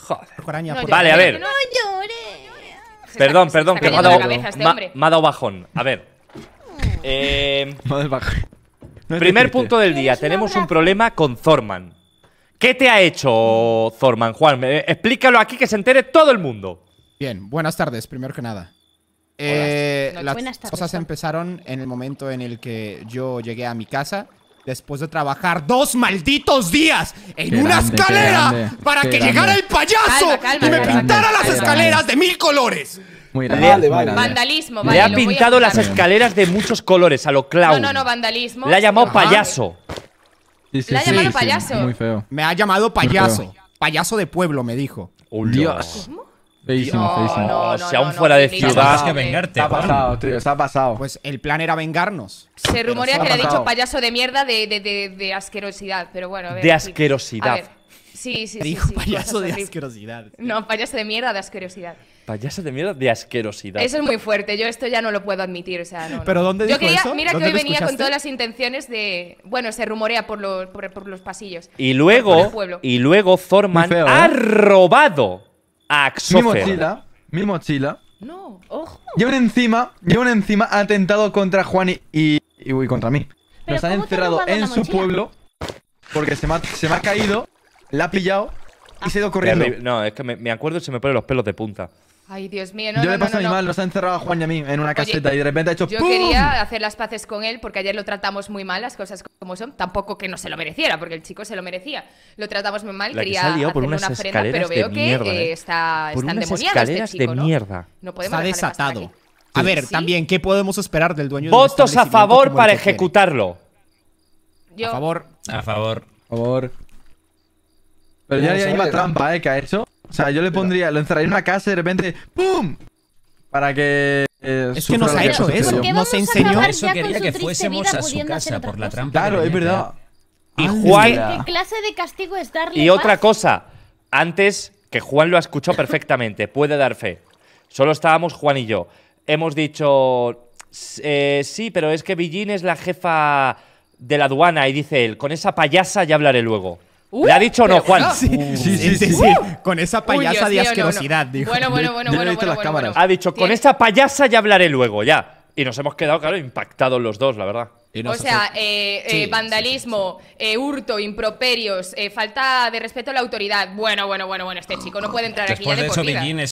Joder. vale, a ver. No Perdón, perdón, que me ha, dado, este me ha dado bajón. A ver. Eh, primer punto del día. Tenemos un problema con Zorman. ¿Qué te ha hecho Zorman, Juan? Eh, explícalo aquí que se entere todo el mundo. Bien, buenas tardes, primero que nada. Eh, las cosas empezaron en el momento en el que yo llegué a mi casa después de trabajar dos malditos días en una escalera para que llegara el payaso y me pintara las escaleras de mil colores. Muy grande, Vandalismo, Le ha pintado las escaleras de muchos colores a lo clown. No, no, no, vandalismo. Le ha llamado ah, payaso. Sí, sí, Le ha llamado payaso. Me ha llamado payaso. Payaso de pueblo, me dijo. Oh, Dios. Feísimo, feísimo. Oh, si aún fuera de ciudad. que vengarte. ha pasado, tío, está pasado. Pues el plan era vengarnos. Se rumorea que le ha dicho payaso de mierda de, de, de, asquerosidad, pero bueno. de asquerosidad. A Sí, sí, sí. Dijo payaso de asquerosidad. No, payaso de mierda de asquerosidad. Payaso de mierda de asquerosidad. Eso es muy fuerte, yo esto ya no lo puedo admitir, o sea, no. ¿Pero dónde yo dijo quería, eso? Mira que hoy venía con todas las intenciones de, bueno, se rumorea por los por, los pasillos. Y luego y luego ha ¿eh? robado mi mochila, mi mochila. No, ojo. Llevan encima, una encima atentado contra Juan y, y, contra mí. Nos han encerrado en su pueblo porque se me, ha, se ha caído, la ha pillado y se ha ido ah. corriendo. No, es que me, me acuerdo y se me ponen los pelos de punta. Ay, Dios mío, no. Yo no, le no, mal, nos ha encerrado a Juan y a mí en una caseta y de repente ha hecho. Yo quería hacer las paces con él porque ayer lo tratamos muy mal, las cosas como son. Tampoco que no se lo mereciera, porque el chico se lo merecía. Lo tratamos muy mal, La quería que por unas una pero veo que mierda, eh, ¿eh? está, por están unas este escaleras chico, de mierda. No, podemos está desatado. ¿eh? A ver, también, ¿qué podemos esperar del dueño Votos a favor para ejecutarlo. A favor. A favor. A favor. Pero ya, hay una trampa, ¿eh? Que ha hecho. O sea, yo le pondría, lo encerraría en una casa y de repente ¡pum! Para que... Eh, es que nos ha hecho eso. Nos enseñó eso. Quería que fuésemos a su casa por la trampa. Claro, es verdad. Y Juan... ¿Qué clase de castigo es darle Y otra cosa. Antes, que Juan lo ha escuchado perfectamente. puede dar fe. Solo estábamos Juan y yo. Hemos dicho... Eh, sí, pero es que Villín es la jefa de la aduana y dice él, con esa payasa ya hablaré luego. ¿Le uh, ha dicho no, Juan? Uh, sí, sí, sí, uh. Con esa payasa de asquerosidad, dijo. Bueno, bueno, bueno, bueno, Ha dicho, con esa payasa ya hablaré luego, ya. Y nos hemos quedado, claro, impactados los dos, la verdad. O sea, eh, eh, vandalismo, eh, hurto, improperios, falta de respeto a la autoridad. Bueno, bueno, bueno, bueno, este chico no puede entrar aquí. Ya de,